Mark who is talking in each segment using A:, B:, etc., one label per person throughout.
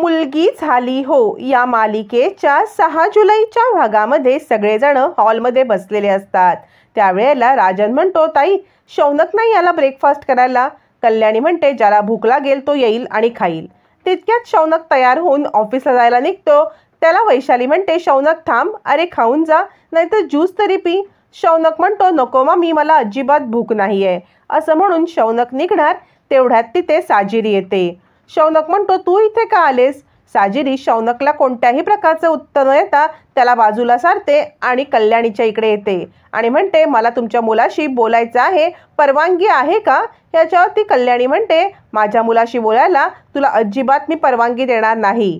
A: मुलगी झाली हो या मालिकेच्या सहा जुलैच्या भागामध्ये सगळेजण हॉलमध्ये बसलेले असतात त्यावेळेला राजन म्हणतो ताई शौनक नाही आला ब्रेकफास्ट करायला कल्याणी म्हणते ज्याला भूक लागेल तो येईल आणि खाईल तितक्यात शौनक तयार होऊन ऑफिसला जायला निघतो त्याला वैशाली म्हणते शौनक थांब अरे खाऊन जा नाहीतर ज्यूस तरी पी शौनक म्हणतो नको मी मला अजिबात भूक नाही आहे असं म्हणून शौनक निघणार तेवढ्यात तिथे साजिरी येते शौनक म्हणतो तू इथे का आलेस साजिरी शौनकला कोणत्याही प्रकारचं उत्तर न येता त्याला बाजूला सारते आणि कल्याणीच्या इकडे येते आणि म्हणते मला तुमच्या मुलाशी बोलायचं आहे परवानगी आहे का याच्यावर ती कल्याणी म्हणते माझ्या मुलाशी बोलायला तुला अजिबात मी परवानगी देणार नाही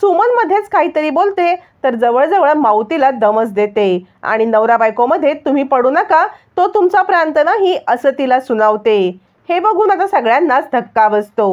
A: सुमनमध्येच काहीतरी बोलते तर जवळजवळ माऊतीला दमस देते आणि नवरा बायकोमध्ये तुम्ही पडू नका तो तुमचा प्रांत नाही असं तिला सुनावते हे बघून आता सगळ्यांनाच धक्का बसतो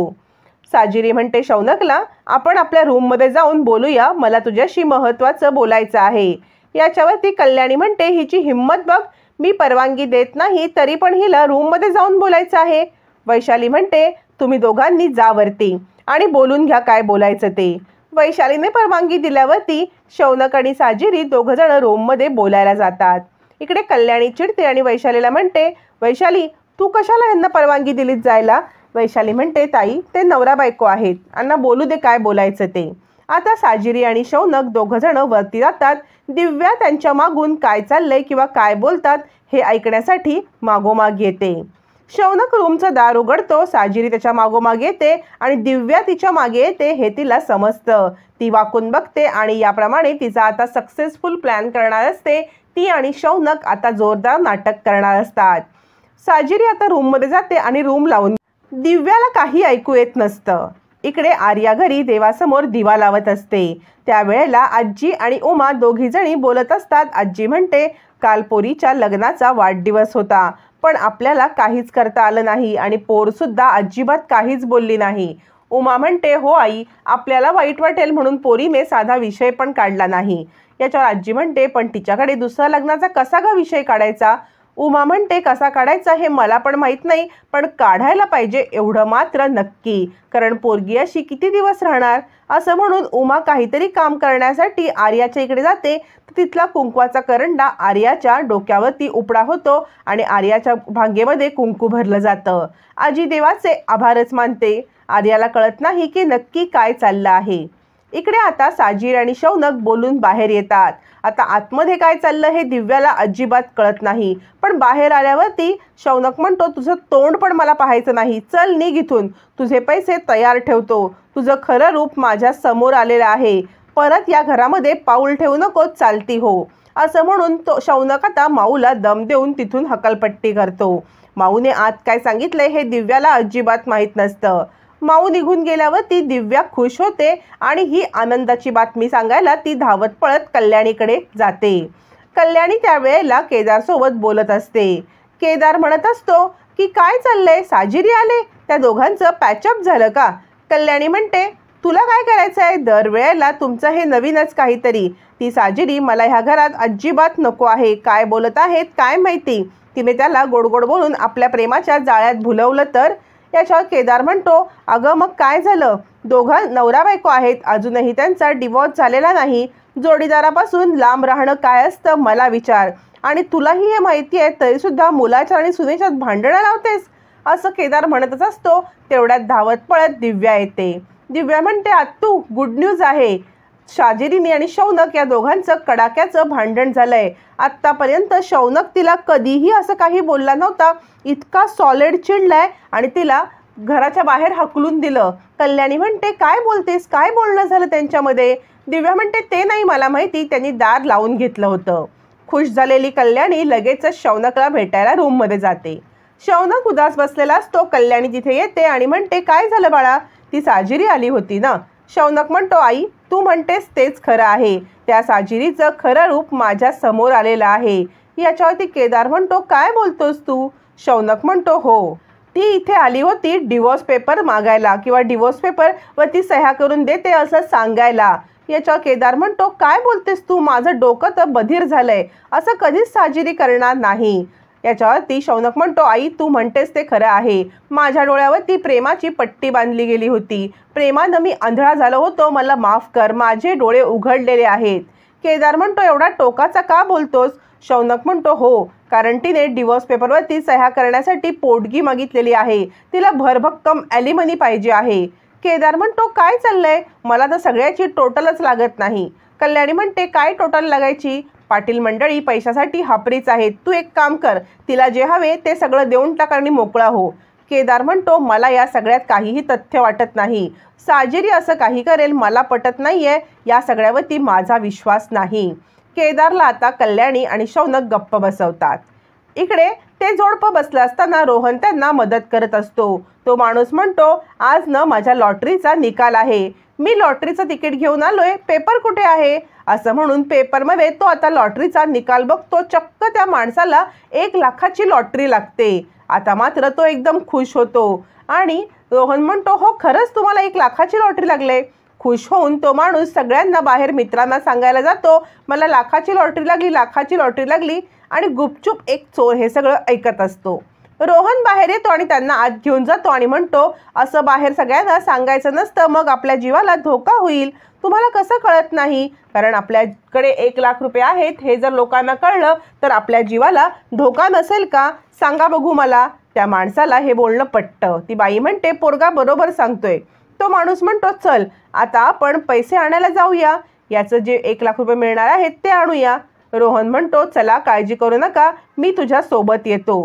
A: साजिरी म्हणते शौनकला आपण आपल्या रूममध्ये जाऊन बोलूया मला तुझ्याशी महत्त्वाचं बोलायचं आहे याच्यावरती कल्याणी म्हणते हिची हिंमत बघ मी परवानगी देत नाही तरी पण हिला रूममध्ये जाऊन बोलायचं आहे वैशाली म्हणते तुम्ही दोघांनी जावरती आणि बोलून घ्या काय बोलायचं ते वैशालीने परवानगी दिल्यावरती शौनक आणि साजिरी रूम रूममध्ये बोलायला जातात इकडे कल्याणी चिडते आणि वैशालीला म्हणते वैशाली तू कशाला ह्यांना परवानगी दिलीत जायला वैशाली म्हणते ताई ते नवरा बायको आहेत अण्णा बोलू दे काय बोलायचं ते आता साजिरी आणि शौनक जण वरती जातात दिव्या त्यांच्या मागून काय चाललंय किंवा काय बोलतात हे ऐकण्यासाठी मागोमाग येते शौनक रूमचं दार उघडतो साजिरी त्याच्या मागोमाग येते आणि दिव्या तिच्या मागे येते हे तिला समजतं ती वाकून बघते आणि याप्रमाणे तिचा आता सक्सेसफुल प्लॅन करणार असते ती आणि शौनक आता जोरदार नाटक करणार असतात साजिरी आता रूममध्ये जाते आणि रूम लावून दिव्याला काही ऐकू येत नसतं इकडे आर्या घरी देवासमोर दिवा लावत असते त्यावेळेला आजी आणि उमा दोघीजणी बोलत असतात आजी म्हणते काल पोरीच्या लग्नाचा वाढदिवस होता पण आपल्याला काहीच करता आलं नाही आणि पोरसुद्धा अजिबात काहीच बोलली नाही उमा म्हणते हो आई आपल्याला वाईट वाटेल म्हणून पोरीने साधा विषय पण काढला नाही याच्यावर आजी म्हणते पण तिच्याकडे दुसरा लग्नाचा कसा का विषय काढायचा उमा म्हणते कसा काढायचा हे मला पण माहीत नाही पण काढायला पाहिजे एवढं मात्र नक्की कारण पोरगी अशी किती दिवस राहणार असं म्हणून उमा काहीतरी काम करण्यासाठी आर्याच्या इकडे जाते तर तिथला कुंकवाचा करंडा आर्याच्या डोक्यावरती उपडा होतो आणि आर्याच्या भांगेमध्ये कुंकू भरलं जातं आजी देवाचे आभारच मानते आर्याला कळत नाही की नक्की काय चाललं आहे इकडे आता साजीर आणि शौनक बोलून बाहेर येतात आता आतमध्ये काय चाललं हे दिव्याला अजिबात कळत नाही पण बाहेर आल्यावरती शौनक म्हणतो तुझं तोंड पण मला पाहायचं नाही चल निघ इथून तुझे पैसे तयार ठेवतो तुझं खरं रूप माझ्या समोर आलेलं आहे परत या घरामध्ये पाऊल ठेवू नको चालती हो असं म्हणून तो शौनक आता माऊला दम देऊन तिथून हकलपट्टी करतो माऊने आत काय सांगितलंय हे दिव्याला अजिबात माहीत नसतं माऊ निघून गेल्यावर ती दिव्या खुश होते आणि ही आनंदाची बातमी सांगायला ती धावत पळत कल्याणीकडे जाते कल्याणी त्यावेळेला केदारसोबत बोलत असते केदार म्हणत असतो की काय चाललंय साजिरी आले त्या दोघांचं पॅचअप झालं का कल्याणी म्हणते तुला काय करायचं आहे दरवेळेला तुमचं हे नवीनच काहीतरी ती साजिरी मला ह्या घरात अजिबात नको आहे काय बोलत आहेत काय माहिती तिने त्याला गोडगोड बोलून आपल्या प्रेमाच्या जाळ्यात भुलवलं तर याच्यावर केदार म्हणतो अगं मग काय झालं दोघा नवरा बायको आहेत अजूनही त्यांचा डिवॉर्स झालेला नाही जोडीदारापासून लांब राहणं काय असतं मला विचार आणि तुलाही हे माहिती आहे तरीसुद्धा मुलाच्या आणि सुनेच्यात भांडणं लावतेस असं केदार म्हणतच असतो तेवढ्यात धावत पळत दिव्या येते दिव्या म्हणते आत्तू गुड न्यूज आहे शाजिरीनी आणि शौनक या दोघांचं कडाक्याचं भांडण झालंय आत्तापर्यंत शौनक तिला कधीही असं काही बोलला नव्हता इतका सॉलिड चिडलाय आणि तिला घराच्या बाहेर हकलून दिलं कल्याणी म्हणते काय बोलतेस काय बोलणं झालं त्यांच्यामध्ये दिव्या म्हणते ते नाही मला माहिती त्यांनी दार लावून घेतलं होतं खुश झालेली कल्याणी लगेचच शौनकला भेटायला रूममध्ये जाते शौनक उदास बसलेला असतो कल्याणी तिथे येते आणि म्हणते काय झालं बाळा ती साजिरी आली होती ना शौनक म्हणतो आई तू म्हणतेस तेच खरं आहे त्या साजिरीचं खरं रूप माझ्या समोर आलेलं आहे याच्यावरती केदार म्हणतो काय बोलतोस तू शौनक म्हणतो हो ती इथे आली होती डिवोर्स पेपर मागायला किंवा डिवोर्स पेपर व ती सह्या करून देते असं सांगायला याच्यावर केदार म्हणतो काय बोलतेस तू माझं डोकं तर बधीर झालंय असं कधीच साजिरी करणार नाही याच्यावरती शौनक म्हणतो आई तू म्हणतेस ते खरं आहे माझ्या डोळ्यावर ती प्रेमाची पट्टी बांधली गेली होती प्रेमानं मी आंधळा झालो होतो मला माफ कर माझे डोळे उघडलेले आहेत केदार म्हणतो एवढा टोकाचा का बोलतोस शौनक म्हणतो हो कारण तिने डिवोर्स पेपरवरती सह्या करण्यासाठी पोटगी मागितलेली आहे तिला भरभक्कम ॲलिमनी पाहिजे आहे केदार म्हणतो काय चाललंय मला तर सगळ्याची टोटलच लागत नाही कल्याणी म्हणते काय टोटल लागायची पाटील मंडळी पैशासाठी हापरीच आहे तू एक काम कर तिला जे हवे ते सगळं देऊन टाक आणि मोकळा हो केदार म्हणतो मला या सगळ्यात काहीही तथ्य वाटत नाही साजेरी असं काही करेल मला पटत नाहीये या सगळ्यावरती माझा विश्वास नाही केदारला आता कल्याणी आणि शौनक गप्प बसवतात इकडे ते जोडपं बसलं असताना रोहन त्यांना मदत करत असतो तो माणूस म्हणतो आज न माझ्या लॉटरीचा निकाल आहे मी लॉटरीचं तिकीट घेऊन आलोय पेपर कुठे आहे असं म्हणून पेपरमध्ये तो आता लॉटरीचा निकाल बघतो चक्क त्या माणसाला एक लाखाची लॉटरी लागते आता मात्र तो एकदम खुश होतो आणि रोहन म्हणतो हो खरंच तुम्हाला एक लाखाची लॉटरी लागले खुश होऊन तो माणूस सगळ्यांना बाहेर मित्रांना सांगायला जातो मला लाखाची लॉटरी लागली लाखाची लॉटरी लागली आणि गुपचूप एक चोर हे सगळं ऐकत असतो रोहन बाहेर येतो आणि त्यांना आत घेऊन जातो आणि म्हणतो असं बाहेर सगळ्यांना सांगायचं नसतं मग आपल्या जीवाला धोका होईल तुम्हाला कसं कळत नाही कारण आपल्याकडे एक लाख रुपये आहेत हे जर लोकांना कळलं तर आपल्या जीवाला धोका नसेल का सांगा बघू मला त्या माणसाला हे बोलणं पटतं ती बाई म्हणते पोरगा बरोबर सांगतोय तो माणूस म्हणतो चल आता आपण पैसे आणायला जाऊया याचं जे एक लाख रुपये मिळणार आहेत ते आणूया रोहन म्हणतो चला काळजी करू नका मी तुझ्या सोबत येतो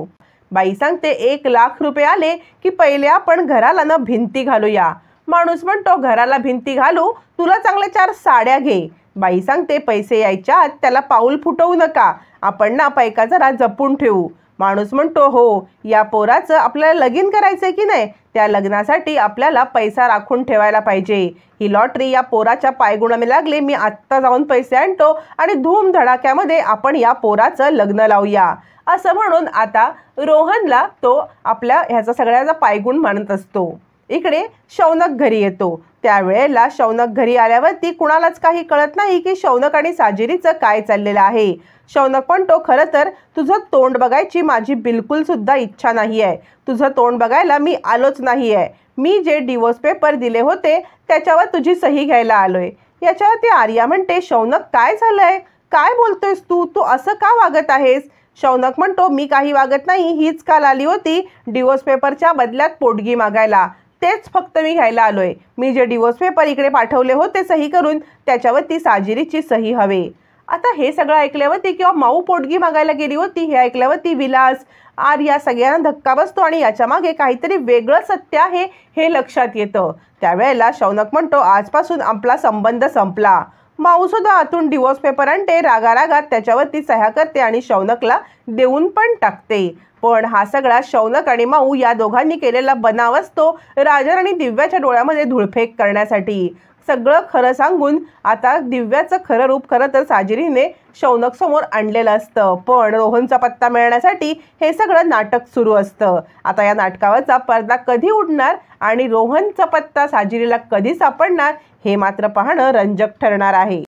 A: बाई सांगते एक लाख रुपये आले की पहिले आपण घराला ना भिंती घालूया माणूस म्हणतो घराला भिंती घालू तुला चांगल्या चार साड्या घे बाई सांगते पैसे यायच्या त्याला पाऊल फुटवू नका आपण ना पैका जरा जपून ठेवू माणूस म्हणतो हो या पोराचं आपल्याला लगीन करायचं आहे की नाही त्या लग्नासाठी आपल्याला पैसा राखून ठेवायला पाहिजे ही लॉटरी या पोराच्या पायगुणामी लागली मी आत्ता जाऊन पैसे आणतो आणि धूमधडाक्यामध्ये आपण या पोराचं लग्न लावूया असं म्हणून आता रोहनला तो आपल्या ह्याचा सगळ्याचा पायगुण मानत असतो इकडे शौनक घरी येतो त्यावेळेला शौनक घरी आल्यावरती कुणालाच काही कळत नाही की शौनक आणि साजिरीचं काय चाललेलं आहे शौनक पण तो खरं तर तुझं तोंड बघायची माझी बिलकुलसुद्धा इच्छा नाही आहे तुझं तोंड बघायला मी आलोच नाही आहे मी जे डिवोर्स पेपर दिले होते त्याच्यावर तुझी सही घ्यायला आलोय आहे याच्यावरती आर्या म्हणते शौनक काय झालंय काय बोलतोयस तू तू असं का वागत आहेस शौनक म्हणतो मी काही वागत नाही हीच काल आली होती डिवोर्स पेपरच्या बदल्यात पोटगी मागायला तेच फक्त मी घ्यायला आलो आहे मी जे डिवोर्स पेपर इकडे पाठवले होते सही करून त्याच्यावर ती साजिरीची सही हवे आता हे सगळं ऐकल्यावरती किंवा माऊ पोटगी मागायला गेली होती हे ऐकल्यावरती विलास आर या सगळ्यांना धक्का बसतो आणि याच्या मागे काहीतरी वेगळं सत्य आहे हे लक्षात येतं त्यावेळेला शौनक म्हणतो आजपासून आपला संबंध संपला माऊ सुद्धा आतून डिवोर्स पेपर आणते रागारागात त्याच्यावरती सह्या करते आणि शौनकला देऊन पण टाकते पण हा सगळा शौनक आणि माऊ या दोघांनी केलेला बनाव असतो राजन आणि दिव्याच्या डोळ्यामध्ये धुळफेक करण्यासाठी सगळं खरं सांगून आता दिव्याचं खरं रूप खरं तर साजिरीने शौनक समोर आणलेलं असतं पण रोहनचा पत्ता मिळण्यासाठी हे सगळं नाटक सुरू असतं आता या नाटकावरचा पर्दा कधी उडणार आणि रोहनचा पत्ता साजिरीला कधी सापडणार हे मात्र पाहणं रंजक ठरणार आहे